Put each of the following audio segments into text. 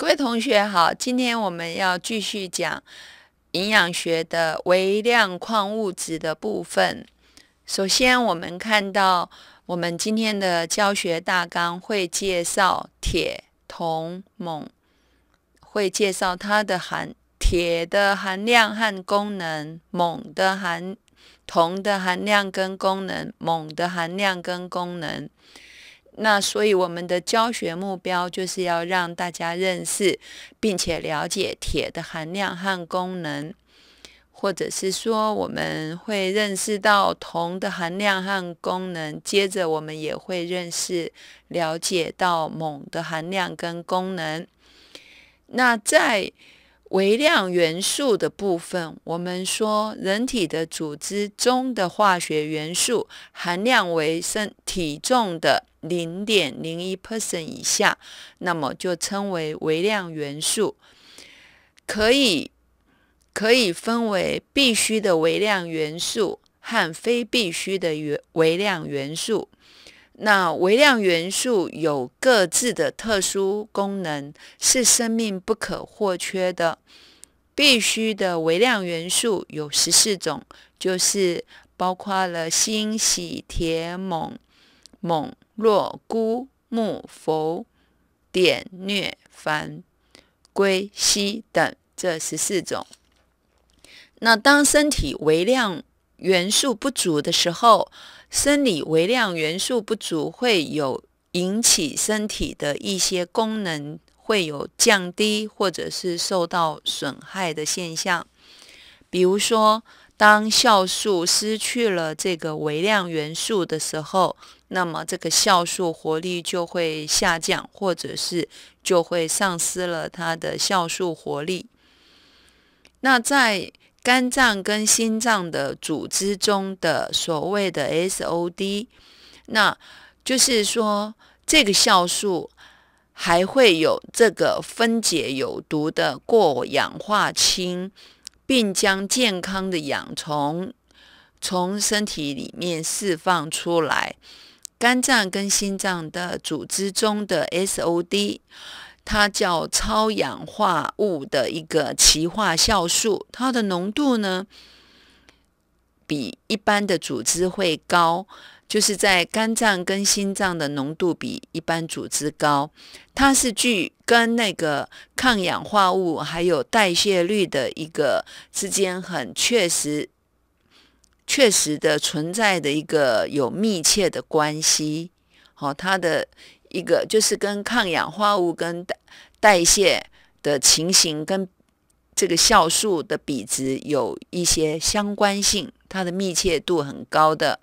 各位同学好，今天我们要继续讲营养学的微量矿物质的部分。首先，我们看到我们今天的教学大纲会介绍铁、铜、锰，会介绍它的含铁的含量和功能，锰的含铜的含量跟功能，锰的含量跟功能。那所以我们的教学目标就是要让大家认识，并且了解铁的含量和功能，或者是说我们会认识到铜的含量和功能。接着我们也会认识、了解到锰的含量跟功能。那在微量元素的部分，我们说人体的组织中的化学元素含量为身体重的。零点零一 percent 以下，那么就称为微量元素。可以可以分为必需的微量元素和非必需的元微量元素。那微量元素有各自的特殊功能，是生命不可或缺的。必需的微量元素有十四种，就是包括了锌、硒、铁、锰。锰、铬、钴、钼、氟、碘、镍、钒、硅、硒等这十四种。那当身体微量元素不足的时候，生理微量元素不足会有引起身体的一些功能会有降低或者是受到损害的现象。比如说，当酵素失去了这个微量元素的时候。那么这个酵素活力就会下降，或者是就会丧失了它的酵素活力。那在肝脏跟心脏的组织中的所谓的 SOD，那就是说这个酵素还会有这个分解有毒的过氧化氢，并将健康的氧从从身体里面释放出来。肝脏跟心脏的组织中的 SOD，它叫超氧化物的一个歧化酵素，它的浓度呢比一般的组织会高，就是在肝脏跟心脏的浓度比一般组织高，它是具跟那个抗氧化物还有代谢率的一个之间很确实。确实的存在的一个有密切的关系，好，它的一个就是跟抗氧化物跟代代谢的情形跟这个酵素的比值有一些相关性，它的密切度很高的。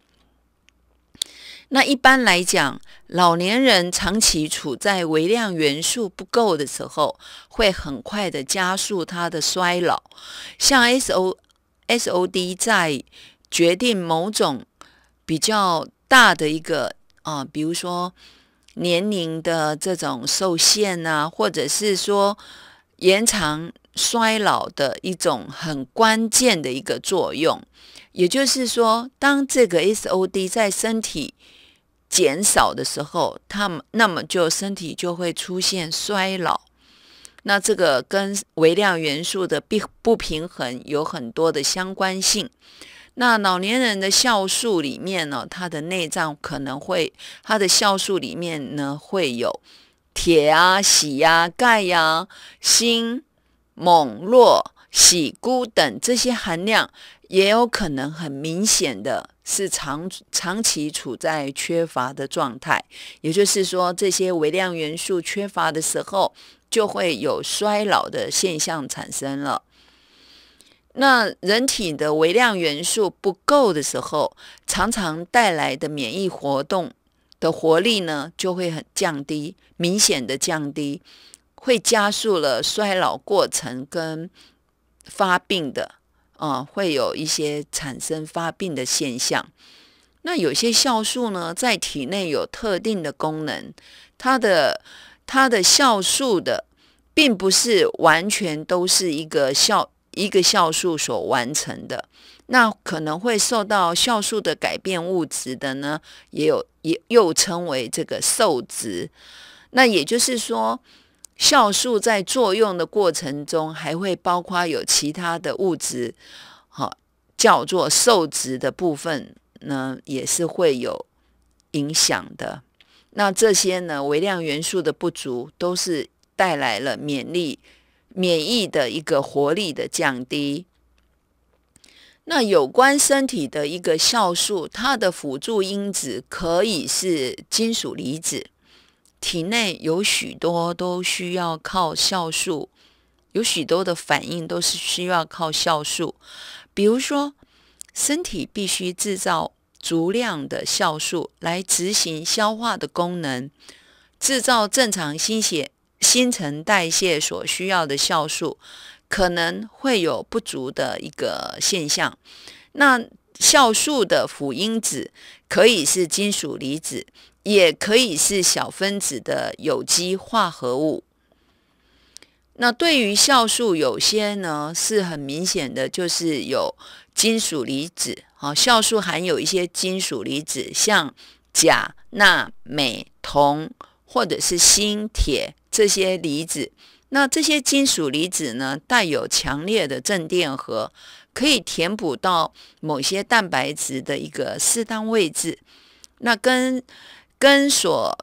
那一般来讲，老年人长期处在微量元素不够的时候，会很快的加速它的衰老，像 S O S O D 在决定某种比较大的一个啊，比如说年龄的这种受限啊，或者是说延长衰老的一种很关键的一个作用。也就是说，当这个 SOD 在身体减少的时候，它们那么就身体就会出现衰老。那这个跟微量元素的不不平衡有很多的相关性。那老年人的酵素里面呢，他的内脏可能会，他的酵素里面呢会有铁啊、硒啊、钙啊、锌、锰、铬、硒、钴等这些含量，也有可能很明显的是长长期处在缺乏的状态。也就是说，这些微量元素缺乏的时候，就会有衰老的现象产生了。那人体的微量元素不够的时候，常常带来的免疫活动的活力呢，就会很降低，明显的降低，会加速了衰老过程跟发病的，啊，会有一些产生发病的现象。那有些酵素呢，在体内有特定的功能，它的它的酵素的，并不是完全都是一个酵。一个酵素所完成的，那可能会受到酵素的改变物质的呢，也有也又称为这个受质。那也就是说，酵素在作用的过程中，还会包括有其他的物质，好叫做受质的部分呢，也是会有影响的。那这些呢微量元素的不足，都是带来了免疫力。免疫的一个活力的降低，那有关身体的一个酵素，它的辅助因子可以是金属离子。体内有许多都需要靠酵素，有许多的反应都是需要靠酵素。比如说，身体必须制造足量的酵素来执行消化的功能，制造正常心血。新陈代谢所需要的酵素可能会有不足的一个现象。那酵素的辅因子可以是金属离子，也可以是小分子的有机化合物。那对于酵素，有些呢是很明显的，就是有金属离子。哈，酵素含有一些金属离子，像钾、钠、镁、铜，或者是锌、铁。这些离子，那这些金属离子呢，带有强烈的正电荷，可以填补到某些蛋白质的一个适当位置。那跟跟所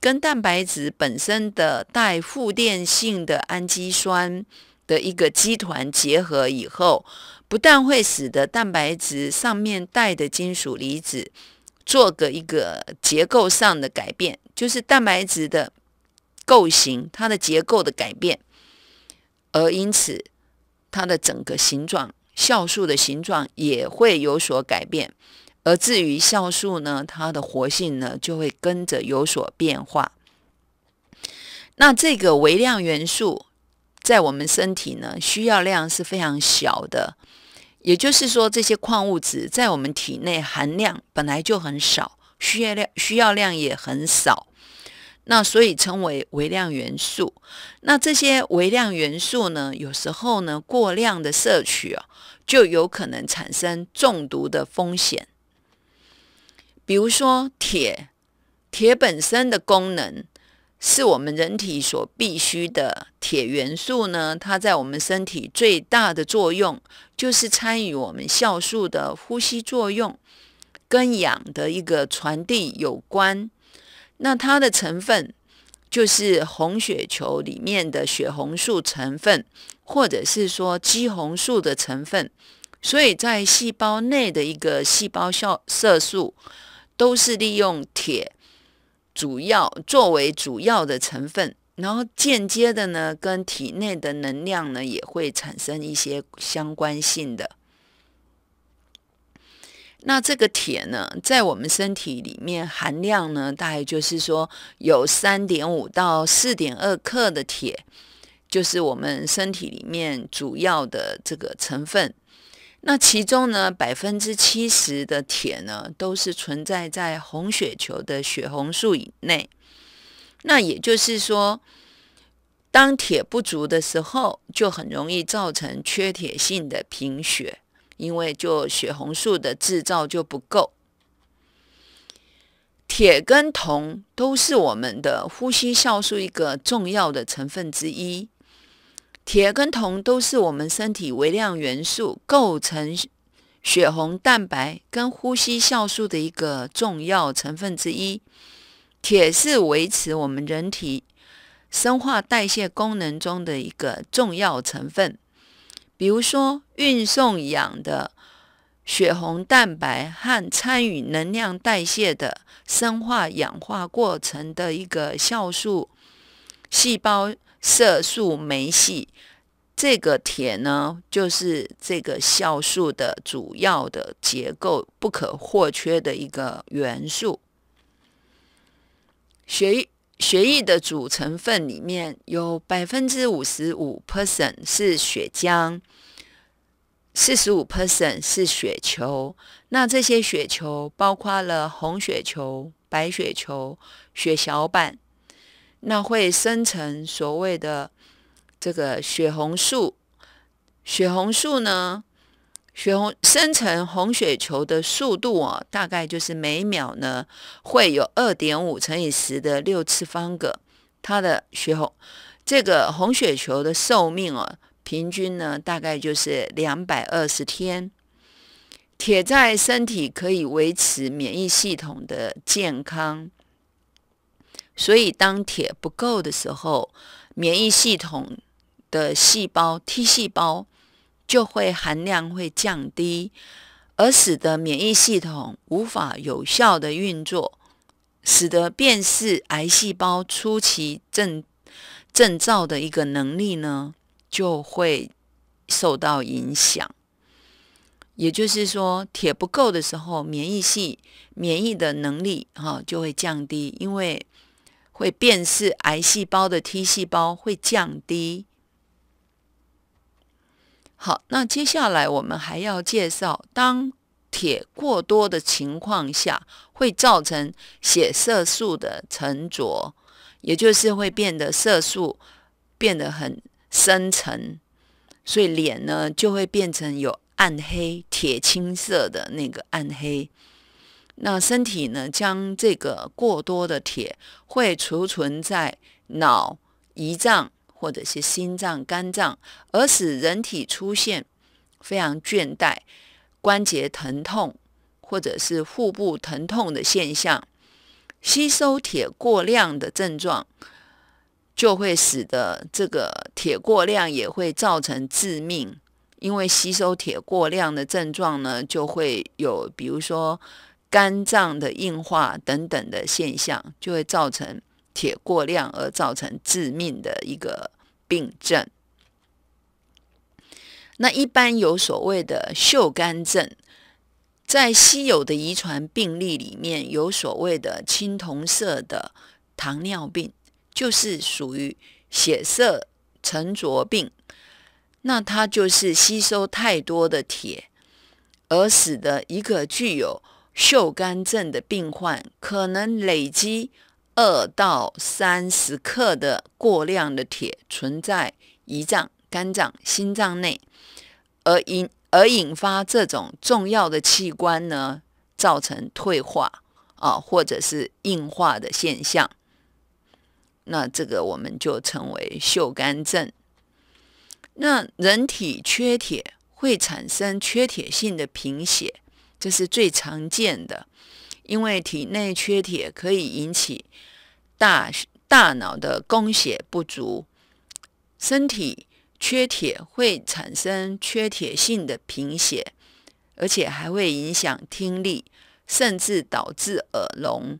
跟蛋白质本身的带负电性的氨基酸的一个基团结合以后，不但会使得蛋白质上面带的金属离子做个一个结构上的改变，就是蛋白质的。构型，它的结构的改变，而因此，它的整个形状，酵素的形状也会有所改变，而至于酵素呢，它的活性呢，就会跟着有所变化。那这个微量元素在我们身体呢，需要量是非常小的，也就是说，这些矿物质在我们体内含量本来就很少，需要量需要量也很少。那所以称为微量元素。那这些微量元素呢，有时候呢过量的摄取哦，就有可能产生中毒的风险。比如说铁，铁本身的功能是我们人体所必需的铁元素呢，它在我们身体最大的作用就是参与我们酵素的呼吸作用，跟氧的一个传递有关。那它的成分就是红血球里面的血红素成分，或者是说肌红素的成分，所以在细胞内的一个细胞效色素都是利用铁主要作为主要的成分，然后间接的呢，跟体内的能量呢也会产生一些相关性的。那这个铁呢，在我们身体里面含量呢，大概就是说有三点五到四点二克的铁，就是我们身体里面主要的这个成分。那其中呢，百分之七十的铁呢，都是存在在红血球的血红素以内。那也就是说，当铁不足的时候，就很容易造成缺铁性的贫血。因为就血红素的制造就不够，铁跟铜都是我们的呼吸酵素一个重要的成分之一。铁跟铜都是我们身体微量元素构成血红蛋白跟呼吸酵素的一个重要成分之一。铁是维持我们人体生化代谢功能中的一个重要成分。比如说，运送氧的血红蛋白和参与能量代谢的生化氧化过程的一个酵素——细胞色素酶系，这个铁呢，就是这个酵素的主要的结构不可或缺的一个元素。血血液的主成分里面有百分之五十五 p e r s o n 是血浆，四十五 p e r s o n 是血球。那这些血球包括了红血球、白血球、血小板，那会生成所谓的这个血红素。血红素呢？血红生成红血球的速度啊，大概就是每秒呢会有二点五乘以十的六次方个。它的血红，这个红血球的寿命哦，平均呢大概就是两百二十天。铁在身体可以维持免疫系统的健康，所以当铁不够的时候，免疫系统的细胞 T 细胞。就会含量会降低，而使得免疫系统无法有效的运作，使得辨识癌细胞初期症症兆的一个能力呢，就会受到影响。也就是说，铁不够的时候，免疫系免疫的能力哈就会降低，因为会辨识癌细胞的 T 细胞会降低。好，那接下来我们还要介绍，当铁过多的情况下，会造成血色素的沉着，也就是会变得色素变得很深沉，所以脸呢就会变成有暗黑铁青色的那个暗黑。那身体呢，将这个过多的铁会储存在脑、胰脏。或者是心脏、肝脏，而使人体出现非常倦怠、关节疼痛，或者是腹部疼痛的现象。吸收铁过量的症状，就会使得这个铁过量也会造成致命，因为吸收铁过量的症状呢，就会有比如说肝脏的硬化等等的现象，就会造成。铁过量而造成致命的一个病症。那一般有所谓的锈肝症，在稀有的遗传病例里面，有所谓的青铜色的糖尿病，就是属于血色沉着病。那它就是吸收太多的铁，而使得一个具有锈肝症的病患可能累积。二到三十克的过量的铁存在胰脏、肝脏、心脏内，而引而引发这种重要的器官呢，造成退化啊，或者是硬化的现象。那这个我们就称为锈肝症。那人体缺铁会产生缺铁性的贫血，这是最常见的。因为体内缺铁可以引起大大脑的供血不足，身体缺铁会产生缺铁性的贫血，而且还会影响听力，甚至导致耳聋。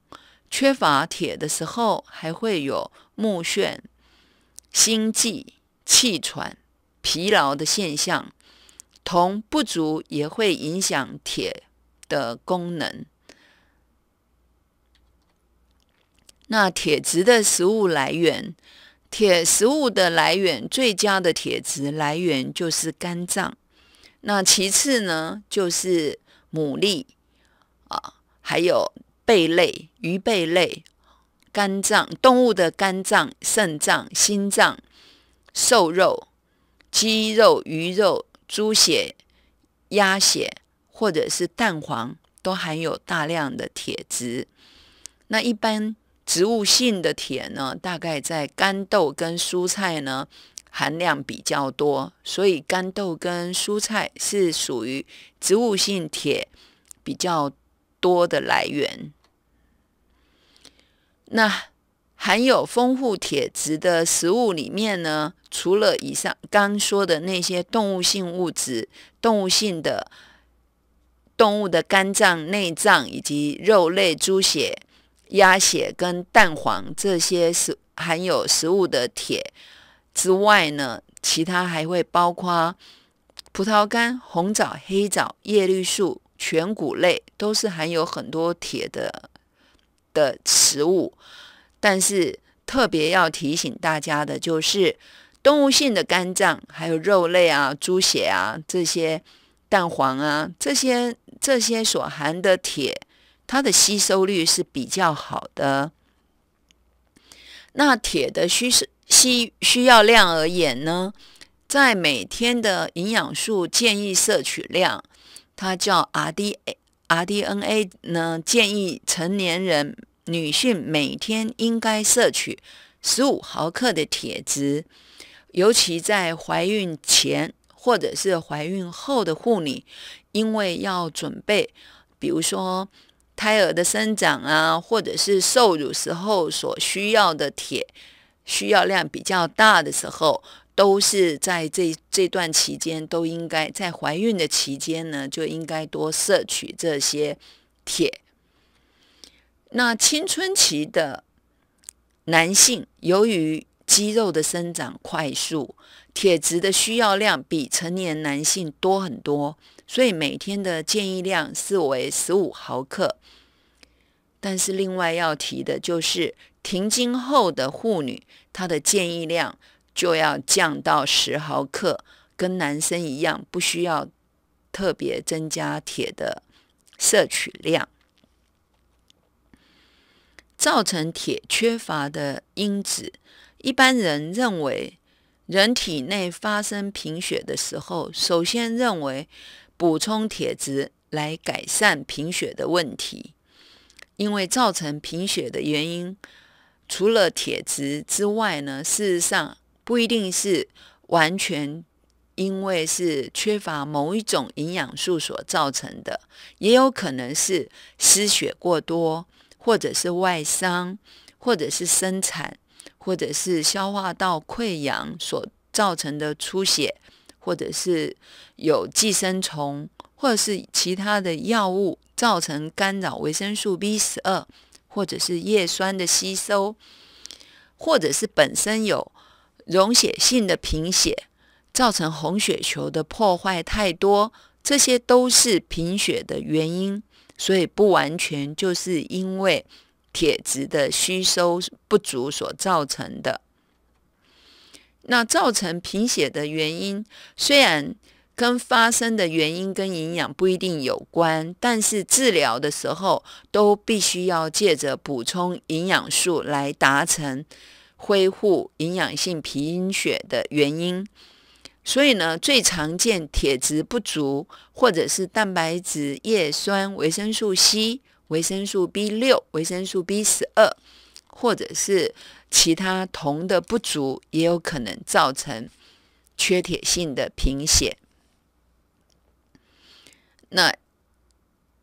缺乏铁的时候，还会有目眩、心悸、气喘、疲劳的现象。铜不足也会影响铁的功能。那铁质的食物来源，铁食物的来源最佳的铁质来源就是肝脏。那其次呢，就是牡蛎啊，还有贝类、鱼贝类、肝脏、动物的肝脏、肾脏、心脏、瘦肉、鸡肉、鱼肉、猪血、鸭血，或者是蛋黄，都含有大量的铁质。那一般。植物性的铁呢，大概在干豆跟蔬菜呢含量比较多，所以干豆跟蔬菜是属于植物性铁比较多的来源。那含有丰富铁质的食物里面呢，除了以上刚说的那些动物性物质，动物性的动物的肝脏、内脏以及肉类、猪血。鸭血跟蛋黄这些食含有食物的铁之外呢，其他还会包括葡萄干、红枣、黑枣、叶绿素、全谷类，都是含有很多铁的的食物。但是特别要提醒大家的就是，动物性的肝脏、还有肉类啊、猪血啊这些、蛋黄啊这些这些所含的铁。它的吸收率是比较好的。那铁的需是吸需要量而言呢，在每天的营养素建议摄取量，它叫 R D a R D N A 呢，建议成年人女性每天应该摄取十五毫克的铁质，尤其在怀孕前或者是怀孕后的护理，因为要准备，比如说。胎儿的生长啊，或者是受乳时候所需要的铁需要量比较大的时候，都是在这这段期间，都应该在怀孕的期间呢，就应该多摄取这些铁。那青春期的男性，由于肌肉的生长快速，铁质的需要量比成年男性多很多。所以每天的建议量是为十五毫克，但是另外要提的就是停经后的妇女，她的建议量就要降到十毫克，跟男生一样，不需要特别增加铁的摄取量。造成铁缺乏的因子，一般人认为，人体内发生贫血的时候，首先认为。补充铁质来改善贫血的问题，因为造成贫血的原因，除了铁质之外呢，事实上不一定是完全因为是缺乏某一种营养素所造成的，也有可能是失血过多，或者是外伤，或者是生产，或者是消化道溃疡所造成的出血。或者是有寄生虫，或者是其他的药物造成干扰维生素 B 十二或者是叶酸的吸收，或者是本身有溶血性的贫血，造成红血球的破坏太多，这些都是贫血的原因，所以不完全就是因为铁质的吸收不足所造成的。那造成贫血的原因，虽然跟发生的原因跟营养不一定有关，但是治疗的时候都必须要借着补充营养素来达成恢复营养性贫血的原因。所以呢，最常见铁质不足，或者是蛋白质、叶酸、维生素 C、维生素 B6、维生素 B12。或者是其他铜的不足，也有可能造成缺铁性的贫血。那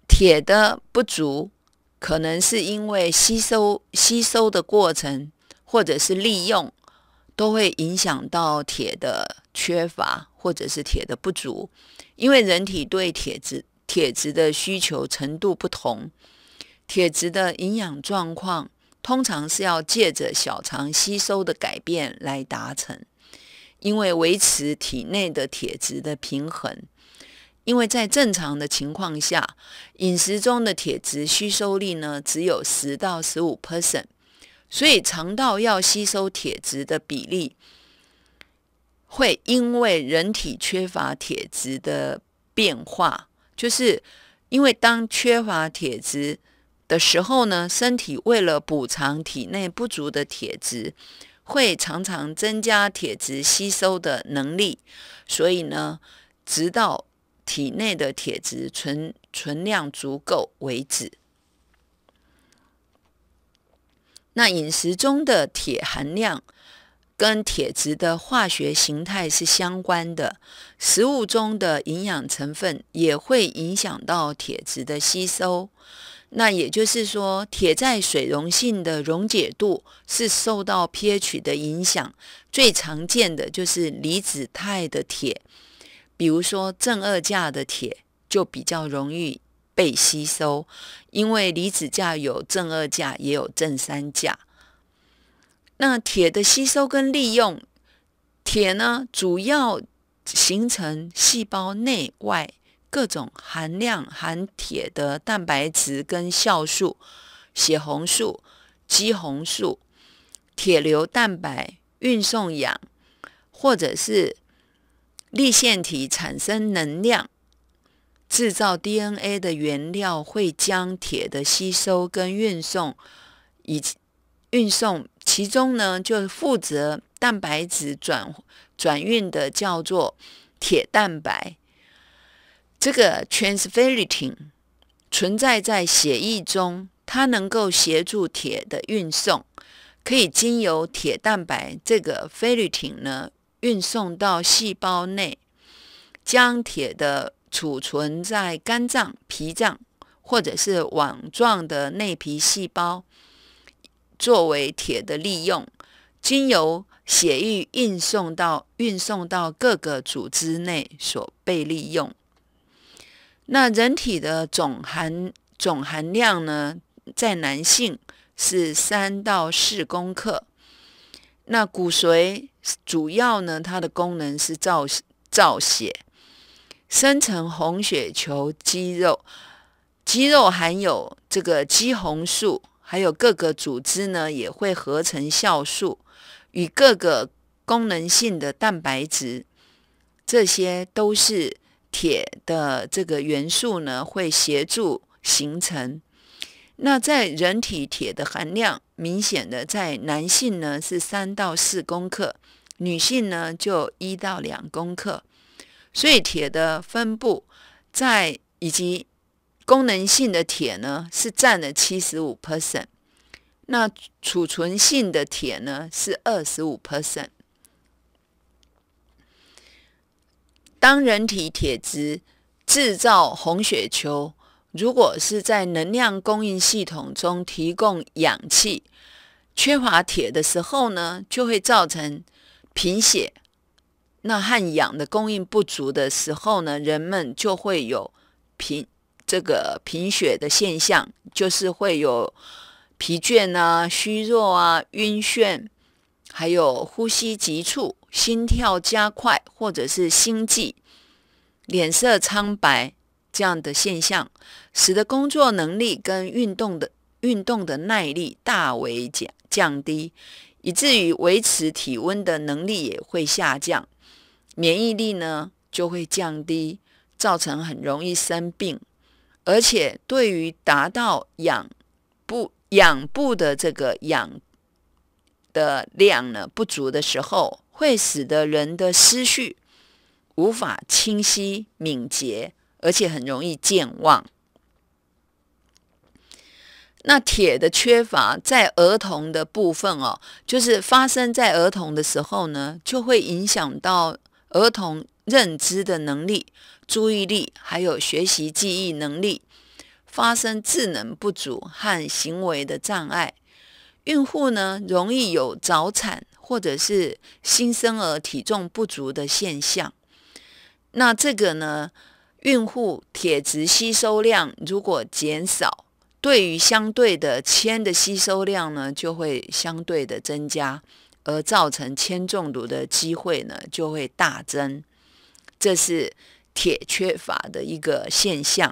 铁的不足，可能是因为吸收、吸收的过程，或者是利用，都会影响到铁的缺乏，或者是铁的不足。因为人体对铁质、铁质的需求程度不同，铁质的营养状况。通常是要借着小肠吸收的改变来达成，因为维持体内的铁质的平衡。因为在正常的情况下，饮食中的铁质吸收率呢只有十到十五 percent，所以肠道要吸收铁质的比例会因为人体缺乏铁质的变化，就是因为当缺乏铁质。的时候呢，身体为了补偿体内不足的铁质，会常常增加铁质吸收的能力。所以呢，直到体内的铁质存存量足够为止。那饮食中的铁含量跟铁质的化学形态是相关的，食物中的营养成分也会影响到铁质的吸收。那也就是说，铁在水溶性的溶解度是受到 pH 的影响。最常见的就是离子态的铁，比如说正二价的铁就比较容易被吸收，因为离子价有正二价也有正三价。那铁的吸收跟利用，铁呢主要形成细胞内外。各种含量含铁的蛋白质，跟酵素、血红素、肌红素、铁硫蛋白运送氧，或者是粒线体产生能量、制造 DNA 的原料，会将铁的吸收跟运送以运送，其中呢，就负责蛋白质转转运的叫做铁蛋白。这个 transferritin 存在在血液中，它能够协助铁的运送，可以经由铁蛋白这个 ferritin 呢运送到细胞内，将铁的储存在肝脏、脾脏或者是网状的内皮细胞，作为铁的利用，经由血液运送到运送到各个组织内所被利用。那人体的总含总含量呢，在男性是三到四公克。那骨髓主要呢，它的功能是造造血，生成红血球。肌肉，肌肉含有这个肌红素，还有各个组织呢，也会合成酵素与各个功能性的蛋白质，这些都是。铁的这个元素呢，会协助形成。那在人体铁的含量，明显的在男性呢是三到四公克，女性呢就一到两公克。所以铁的分布在以及功能性的铁呢，是占了七十五 percent。那储存性的铁呢，是二十五 percent。当人体铁质制造红血球，如果是在能量供应系统中提供氧气，缺乏铁的时候呢，就会造成贫血。那和氧的供应不足的时候呢，人们就会有贫这个贫血的现象，就是会有疲倦啊、虚弱啊、晕眩，还有呼吸急促。心跳加快，或者是心悸、脸色苍白这样的现象，使得工作能力跟运动的运动的耐力大为降降低，以至于维持体温的能力也会下降，免疫力呢就会降低，造成很容易生病。而且对于达到氧不氧不的这个氧的量呢不足的时候。会使得人的思绪无法清晰、敏捷，而且很容易健忘。那铁的缺乏在儿童的部分哦，就是发生在儿童的时候呢，就会影响到儿童认知的能力、注意力，还有学习记忆能力，发生智能不足和行为的障碍。孕妇呢，容易有早产。或者是新生儿体重不足的现象，那这个呢，孕妇铁质吸收量如果减少，对于相对的铅的吸收量呢，就会相对的增加，而造成铅中毒的机会呢就会大增。这是铁缺乏的一个现象。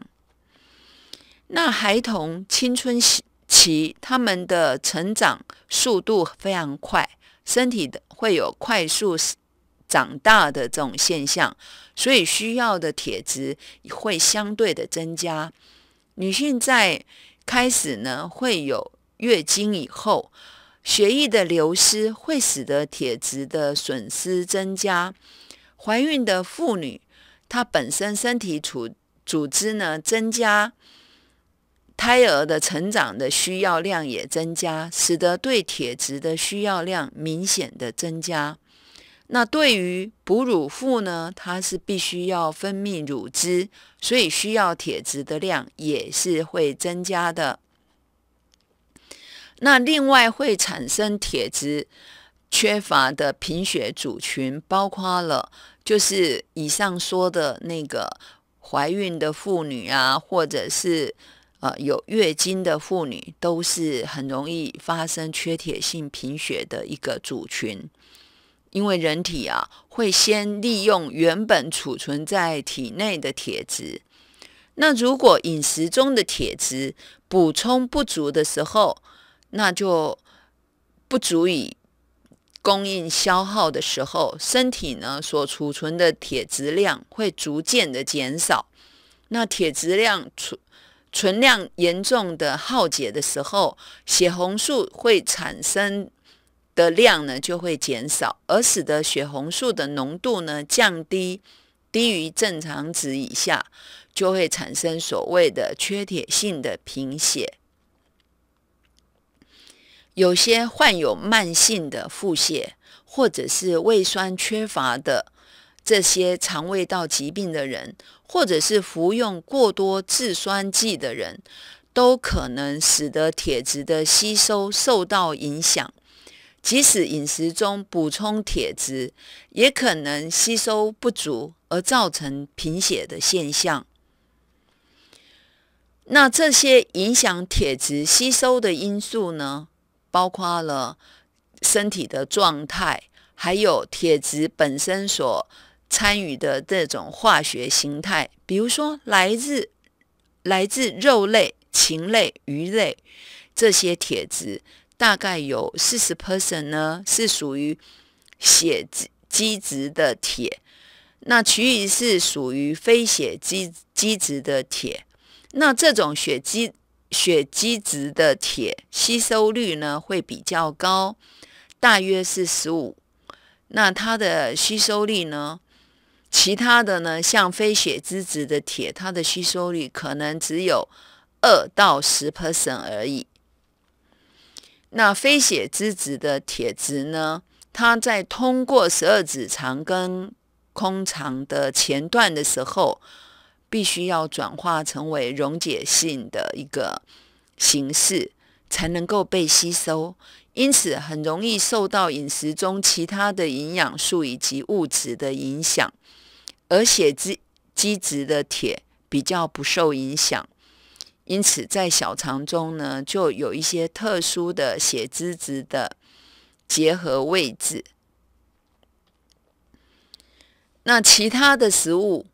那孩童青春期，他们的成长速度非常快。身体的会有快速长大的这种现象，所以需要的铁质会相对的增加。女性在开始呢会有月经以后，血液的流失会使得铁质的损失增加。怀孕的妇女，她本身身体组组织呢增加。胎儿的成长的需要量也增加，使得对铁质的需要量明显的增加。那对于哺乳妇呢，她是必须要分泌乳汁，所以需要铁质的量也是会增加的。那另外会产生铁质缺乏的贫血组群，包括了就是以上说的那个怀孕的妇女啊，或者是。呃，有月经的妇女都是很容易发生缺铁性贫血的一个族群，因为人体啊会先利用原本储存在体内的铁质，那如果饮食中的铁质补充不足的时候，那就不足以供应消耗的时候，身体呢所储存的铁质量会逐渐的减少，那铁质量储。存量严重的耗竭的时候，血红素会产生的量呢就会减少，而使得血红素的浓度呢降低，低于正常值以下，就会产生所谓的缺铁性的贫血。有些患有慢性的腹泻或者是胃酸缺乏的这些肠胃道疾病的人。或者是服用过多制酸剂的人，都可能使得铁质的吸收受到影响。即使饮食中补充铁质，也可能吸收不足而造成贫血的现象。那这些影响铁质吸收的因素呢？包括了身体的状态，还有铁质本身所。参与的这种化学形态，比如说来自来自肉类、禽类、鱼类这些铁质，大概有四十 percent 呢是属于血基质的铁，那其余是属于非血基基质的铁。那这种血基血基质的铁吸收率呢会比较高，大约是十五。那它的吸收率呢？其他的呢，像非血脂质的铁，它的吸收率可能只有二到十 percent 而已。那非血脂质的铁质呢，它在通过十二指肠跟空肠的前段的时候，必须要转化成为溶解性的一个形式，才能够被吸收，因此很容易受到饮食中其他的营养素以及物质的影响。而血脂积质的铁比较不受影响，因此在小肠中呢，就有一些特殊的血脂质的结合位置。那其他的食物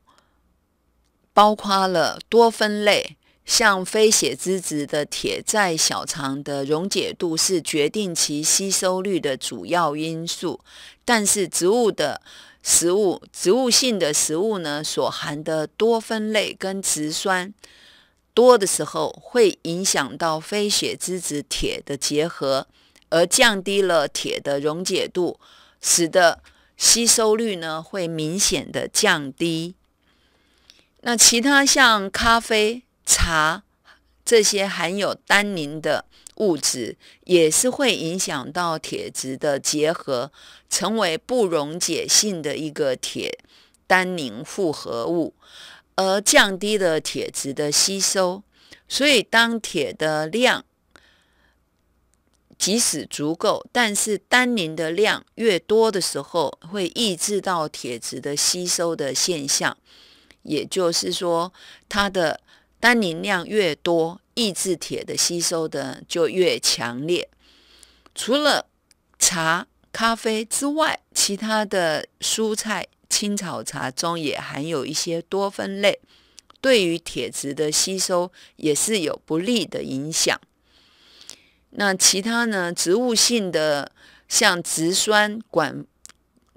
包括了多酚类，像非血脂质的铁在小肠的溶解度是决定其吸收率的主要因素，但是植物的。食物植物性的食物呢，所含的多酚类跟植酸多的时候，会影响到非血质铁的结合，而降低了铁的溶解度，使得吸收率呢会明显的降低。那其他像咖啡、茶这些含有单宁的。物质也是会影响到铁质的结合，成为不溶解性的一个铁单宁复合物，而降低了铁质的吸收。所以，当铁的量即使足够，但是单宁的量越多的时候，会抑制到铁质的吸收的现象。也就是说，它的。单宁量越多，抑制铁的吸收的就越强烈。除了茶、咖啡之外，其他的蔬菜、青草茶中也含有一些多酚类，对于铁质的吸收也是有不利的影响。那其他呢？植物性的，像植酸，管，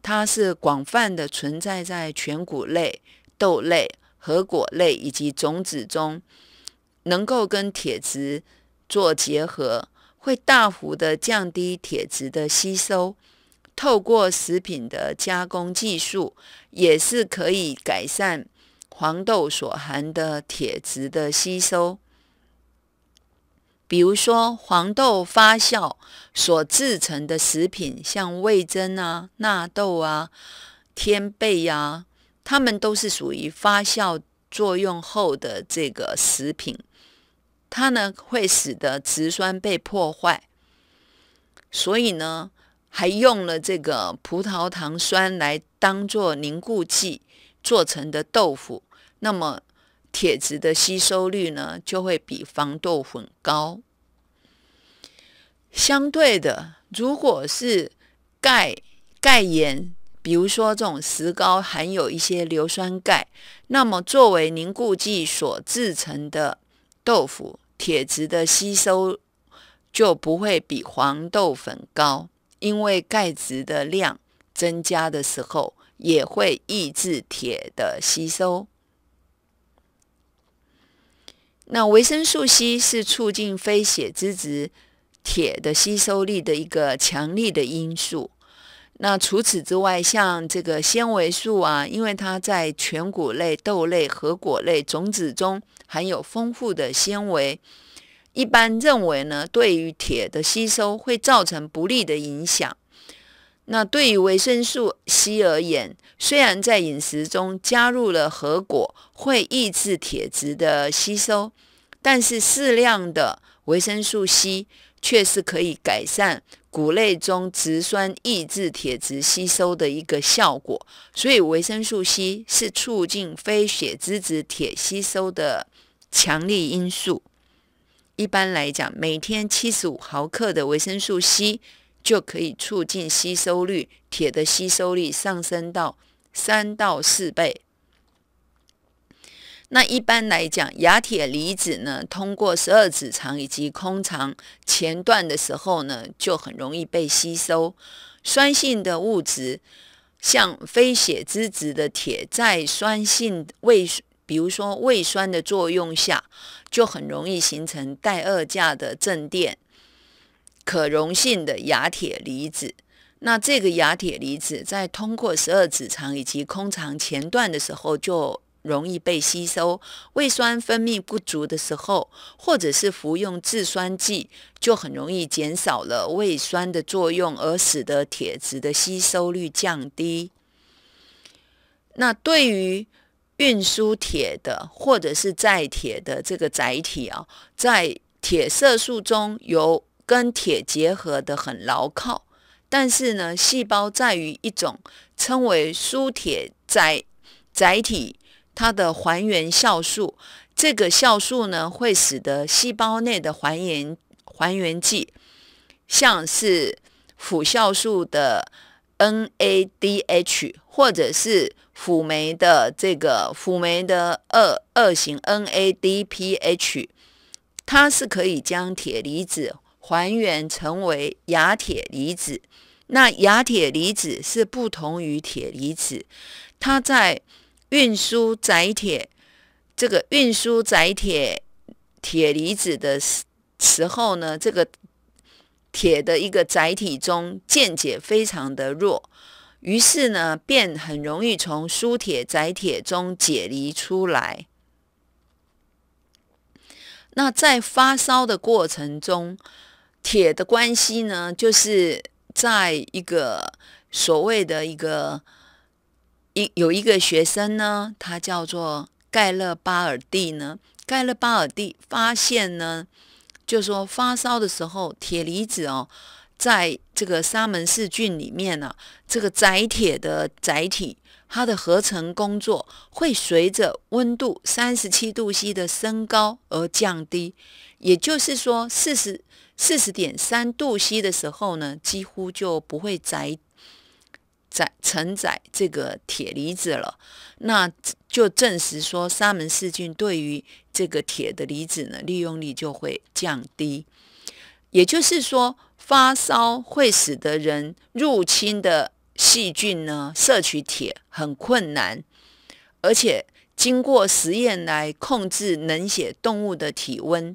它是广泛的存在在全谷类、豆类。核果类以及种子中能够跟铁质做结合，会大幅的降低铁质的吸收。透过食品的加工技术，也是可以改善黄豆所含的铁质的吸收。比如说，黄豆发酵所制成的食品，像味噌啊、纳豆啊、天贝啊。它们都是属于发酵作用后的这个食品，它呢会使得植酸被破坏，所以呢还用了这个葡萄糖酸来当做凝固剂做成的豆腐，那么铁质的吸收率呢就会比黄豆粉高。相对的，如果是钙钙盐。比如说，这种石膏含有一些硫酸钙，那么作为凝固剂所制成的豆腐，铁质的吸收就不会比黄豆粉高，因为钙质的量增加的时候，也会抑制铁的吸收。那维生素 C 是促进非血脂质铁的吸收力的一个强力的因素。那除此之外，像这个纤维素啊，因为它在全谷类、豆类和果类种子中含有丰富的纤维，一般认为呢，对于铁的吸收会造成不利的影响。那对于维生素 C 而言，虽然在饮食中加入了核果会抑制铁质的吸收，但是适量的维生素 C。却是可以改善骨类中植酸抑制铁质吸收的一个效果，所以维生素 C 是促进非血脂质铁吸收的强力因素。一般来讲，每天七十五毫克的维生素 C 就可以促进吸收率，铁的吸收率上升到三到四倍。那一般来讲，亚铁离子呢，通过十二指肠以及空肠前段的时候呢，就很容易被吸收。酸性的物质，像非血脂质的铁，在酸性胃，比如说胃酸的作用下，就很容易形成带二价的正电、可溶性的亚铁离子。那这个亚铁离子在通过十二指肠以及空肠前段的时候就。容易被吸收。胃酸分泌不足的时候，或者是服用制酸剂，就很容易减少了胃酸的作用，而使得铁质的吸收率降低。那对于运输铁的或者是在铁的这个载体啊，在铁色素中有跟铁结合的很牢靠，但是呢，细胞在于一种称为输铁载载体。它的还原酵素，这个酵素呢，会使得细胞内的还原还原剂，像是辅酵素的 NADH 或者是辅酶的这个辅酶的二二型 NADPH，它是可以将铁离子还原成为亚铁离子。那亚铁离子是不同于铁离子，它在运输载铁，这个运输载铁铁离子的时时候呢，这个铁的一个载体中间解非常的弱，于是呢，便很容易从输铁载铁中解离出来。那在发烧的过程中，铁的关系呢，就是在一个所谓的一个。一有一个学生呢，他叫做盖勒巴尔蒂呢。盖勒巴尔蒂发现呢，就说发烧的时候，铁离子哦，在这个沙门氏菌里面呢，这个载铁的载体，它的合成工作会随着温度三十七度 C 的升高而降低。也就是说，四十四十点三度 C 的时候呢，几乎就不会载。载承载这个铁离子了，那就证实说沙门氏菌对于这个铁的离子呢，利用率就会降低。也就是说，发烧会使得人入侵的细菌呢，摄取铁很困难，而且经过实验来控制冷血动物的体温。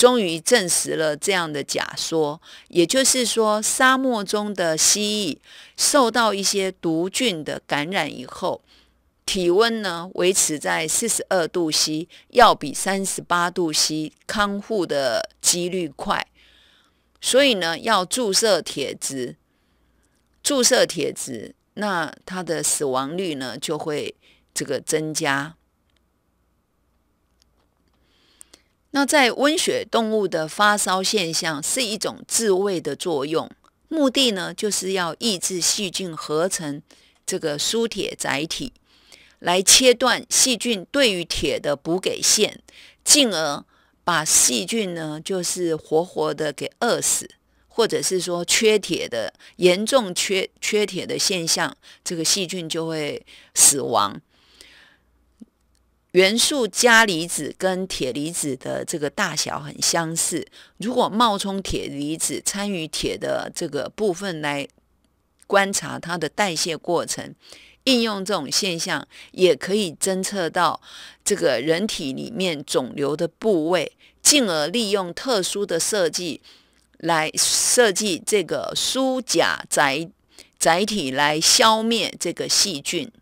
终于证实了这样的假说，也就是说，沙漠中的蜥蜴受到一些毒菌的感染以后，体温呢维持在四十二度 C，要比三十八度 C 康复的几率快。所以呢，要注射铁质，注射铁质，那它的死亡率呢就会这个增加。那在温血动物的发烧现象是一种自卫的作用，目的呢就是要抑制细菌合成这个输铁载体，来切断细菌对于铁的补给线，进而把细菌呢就是活活的给饿死，或者是说缺铁的严重缺缺铁的现象，这个细菌就会死亡。元素镓离子跟铁离子的这个大小很相似，如果冒充铁离子参与铁的这个部分来观察它的代谢过程，应用这种现象也可以侦测到这个人体里面肿瘤的部位，进而利用特殊的设计来设计这个舒甲载载体来消灭这个细菌。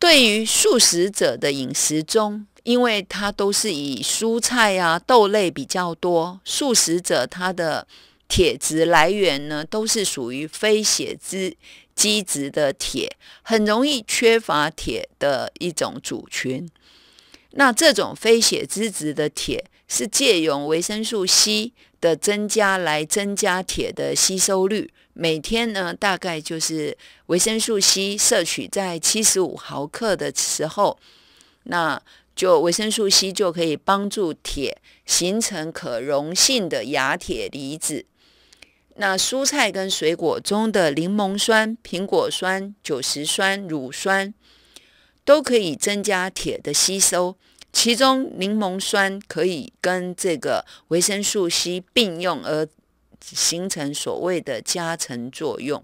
对于素食者的饮食中，因为它都是以蔬菜啊豆类比较多，素食者他的铁质来源呢，都是属于非血脂基质的铁，很容易缺乏铁的一种族群。那这种非血脂质的铁，是借用维生素 C 的增加来增加铁的吸收率。每天呢，大概就是维生素 C 摄取在七十五毫克的时候，那就维生素 C 就可以帮助铁形成可溶性的亚铁离子。那蔬菜跟水果中的柠檬酸、苹果酸、酒石酸、乳酸都可以增加铁的吸收，其中柠檬酸可以跟这个维生素 C 并用而。形成所谓的加成作用。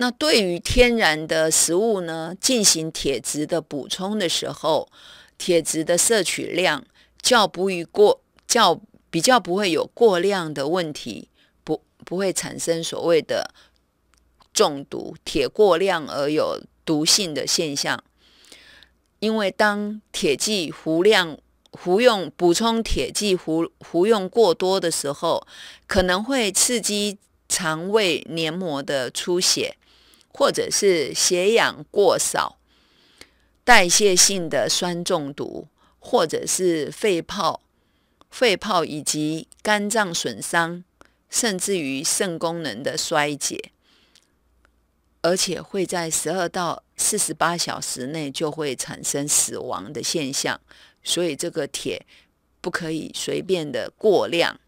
那对于天然的食物呢，进行铁质的补充的时候，铁质的摄取量较不于过，较比较不会有过量的问题，不不会产生所谓的中毒、铁过量而有毒性的现象。因为当铁剂糊量。服用补充铁剂，服服用过多的时候，可能会刺激肠胃黏膜的出血，或者是血氧过少，代谢性的酸中毒，或者是肺泡、肺泡以及肝脏损伤，甚至于肾功能的衰竭，而且会在十二到四十八小时内就会产生死亡的现象。所以这个铁不可以随便的过量。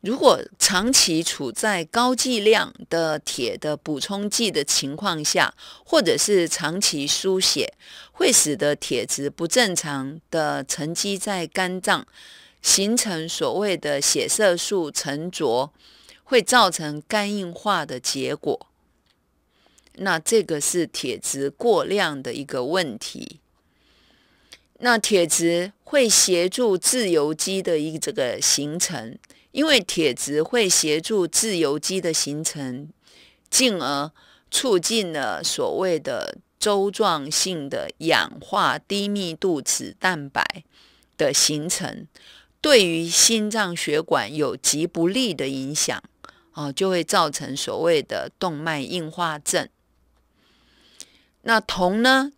如果长期处在高剂量的铁的补充剂的情况下，或者是长期输血，会使得铁质不正常的沉积在肝脏，形成所谓的血色素沉着，会造成肝硬化的结果。那这个是铁质过量的一个问题。那铁质会协助自由基的一个这个形成，因为铁质会协助自由基的形成，进而促进了所谓的周状性的氧化低密度脂蛋白的形成，对于心脏血管有极不利的影响啊，就会造成所谓的动脉硬化症。那铜呢？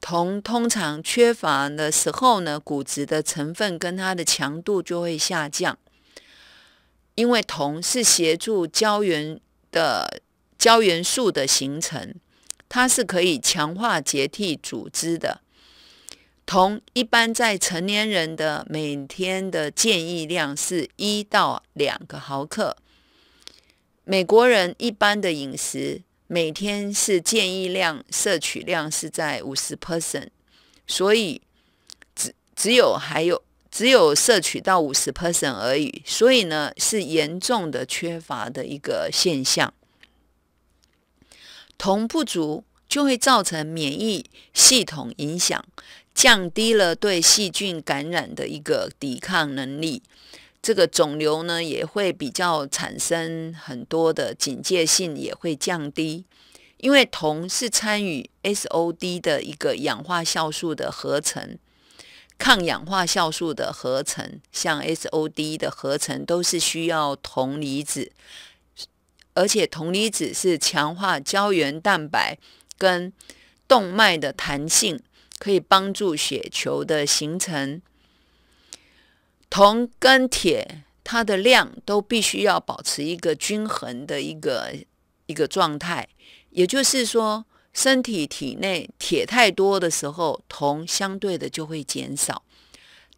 铜通常缺乏的时候呢，骨质的成分跟它的强度就会下降，因为铜是协助胶原的胶原素的形成，它是可以强化结缔组织的。铜一般在成年人的每天的建议量是一到两个毫克。美国人一般的饮食。每天是建议量，摄取量是在五十 p e r s o n 所以只只有还有只有摄取到五十 p e r s o n 而已，所以呢是严重的缺乏的一个现象，铜不足就会造成免疫系统影响，降低了对细菌感染的一个抵抗能力。这个肿瘤呢也会比较产生很多的警戒性，也会降低，因为铜是参与 SOD 的一个氧化酵素的合成、抗氧化酵素的合成，像 SOD 的合成都是需要铜离子，而且铜离子是强化胶原蛋白跟动脉的弹性，可以帮助血球的形成。铜跟铁，它的量都必须要保持一个均衡的一个一个状态。也就是说，身体体内铁太多的时候，铜相对的就会减少；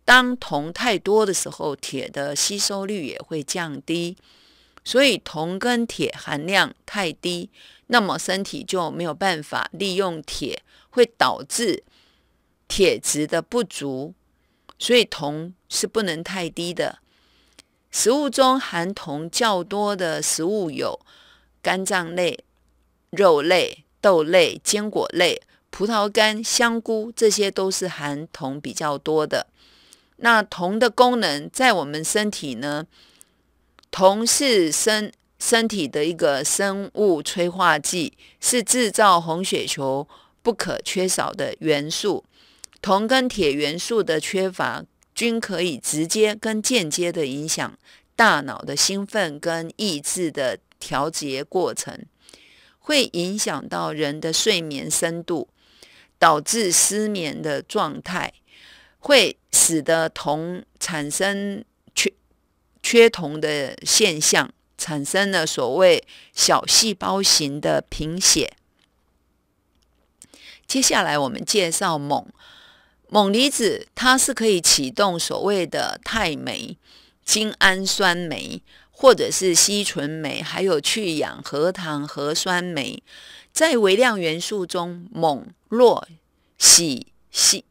当铜太多的时候，铁的吸收率也会降低。所以，铜跟铁含量太低，那么身体就没有办法利用铁，会导致铁质的不足。所以铜是不能太低的。食物中含铜较多的食物有肝脏类、肉类、豆类、坚果类、葡萄干、香菇，这些都是含铜比较多的。那铜的功能在我们身体呢？铜是身身体的一个生物催化剂，是制造红血球不可缺少的元素。铜跟铁元素的缺乏，均可以直接跟间接的影响大脑的兴奋跟抑制的调节过程，会影响到人的睡眠深度，导致失眠的状态，会使得铜产生缺缺铜的现象，产生了所谓小细胞型的贫血。接下来我们介绍锰。锰离子它是可以启动所谓的肽酶、精氨酸酶或者是烯醇酶，还有去氧核糖核酸酶。在微量元素中，锰、铬、硒、硒、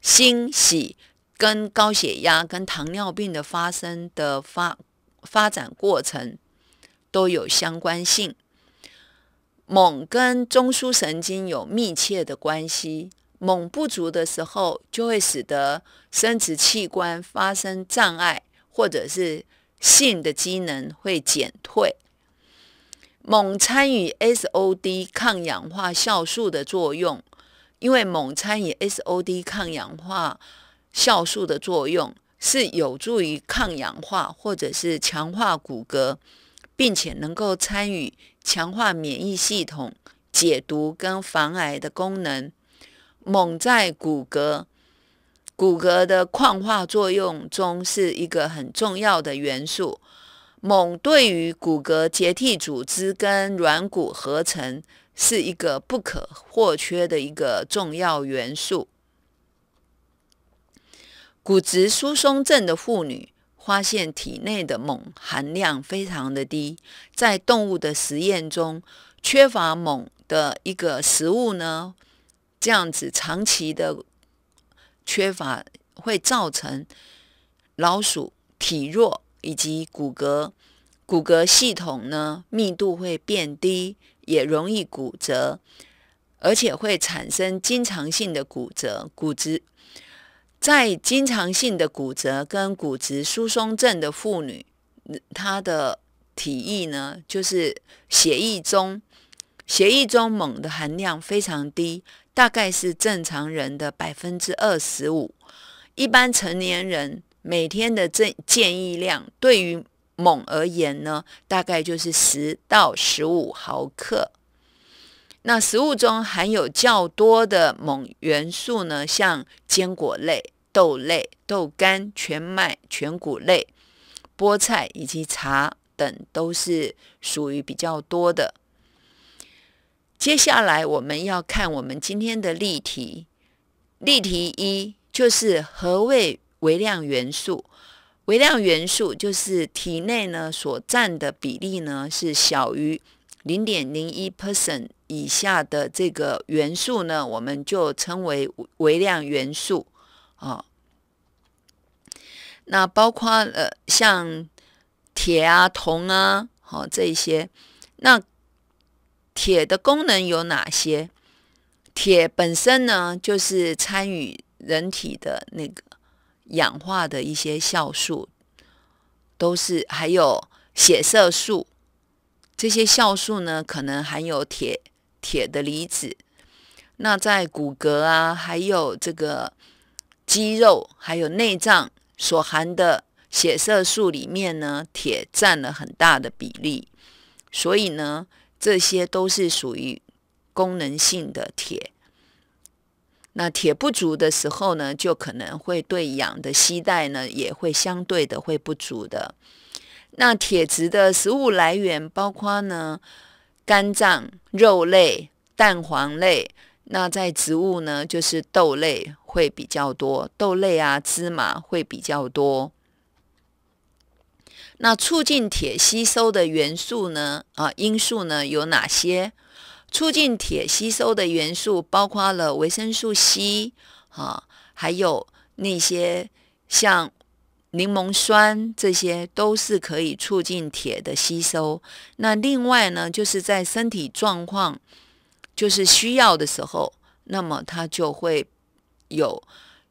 锌、硒跟高血压、跟糖尿病的发生的发发展过程都有相关性。锰跟中枢神经有密切的关系。锰不足的时候，就会使得生殖器官发生障碍，或者是性的机能会减退。锰参与 SOD 抗氧化酵素的作用，因为锰参与 SOD 抗氧化酵素的作用是有助于抗氧化，或者是强化骨骼，并且能够参与强化免疫系统、解毒跟防癌的功能。锰在骨骼骨骼的矿化作用中是一个很重要的元素。锰对于骨骼结缔组织跟软骨合成是一个不可或缺的一个重要元素。骨质疏松症的妇女发现体内的锰含量非常的低。在动物的实验中，缺乏锰的一个食物呢？这样子长期的缺乏会造成老鼠体弱，以及骨骼骨骼系统呢密度会变低，也容易骨折，而且会产生经常性的骨折。骨质在经常性的骨折跟骨质疏松症的妇女，她的体液呢，就是血液中血液中锰的含量非常低。大概是正常人的百分之二十五。一般成年人每天的这建议量，对于锰而言呢，大概就是十到十五毫克。那食物中含有较多的锰元素呢，像坚果类、豆类、豆干、全麦、全谷类、菠菜以及茶等，都是属于比较多的。接下来我们要看我们今天的例题。例题一就是何谓微量元素？微量元素就是体内呢所占的比例呢是小于零点零一 percent 以下的这个元素呢，我们就称为微量元素啊。那包括呃像铁啊、铜啊，好这些，那。铁的功能有哪些？铁本身呢，就是参与人体的那个氧化的一些酵素，都是还有血色素。这些酵素呢，可能含有铁铁的离子。那在骨骼啊，还有这个肌肉，还有内脏所含的血色素里面呢，铁占了很大的比例。所以呢。这些都是属于功能性的铁。那铁不足的时候呢，就可能会对氧的吸带呢也会相对的会不足的。那铁质的食物来源包括呢肝脏、肉类、蛋黄类。那在植物呢，就是豆类会比较多，豆类啊、芝麻会比较多。那促进铁吸收的元素呢？啊，因素呢有哪些？促进铁吸收的元素包括了维生素 C，啊，还有那些像柠檬酸，这些都是可以促进铁的吸收。那另外呢，就是在身体状况就是需要的时候，那么它就会有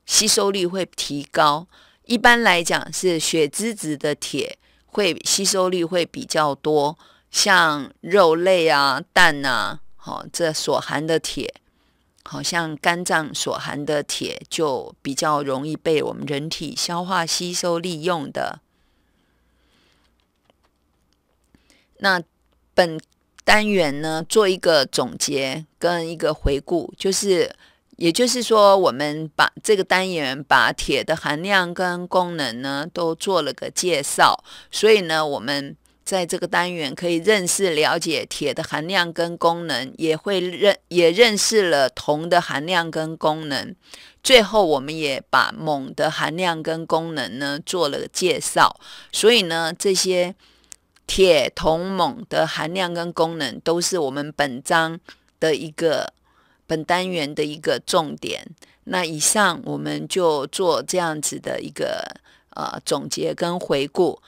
吸收率会提高。一般来讲是血脂值的铁。会吸收率会比较多，像肉类啊、蛋啊，好，这所含的铁，好像肝脏所含的铁就比较容易被我们人体消化吸收利用的。那本单元呢，做一个总结跟一个回顾，就是。也就是说，我们把这个单元把铁的含量跟功能呢都做了个介绍，所以呢，我们在这个单元可以认识了解铁的含量跟功能，也会认也认识了铜的含量跟功能。最后，我们也把锰的含量跟功能呢做了介绍，所以呢，这些铁、铜、锰的含量跟功能都是我们本章的一个。本单元的一个重点。那以上我们就做这样子的一个呃总结跟回顾。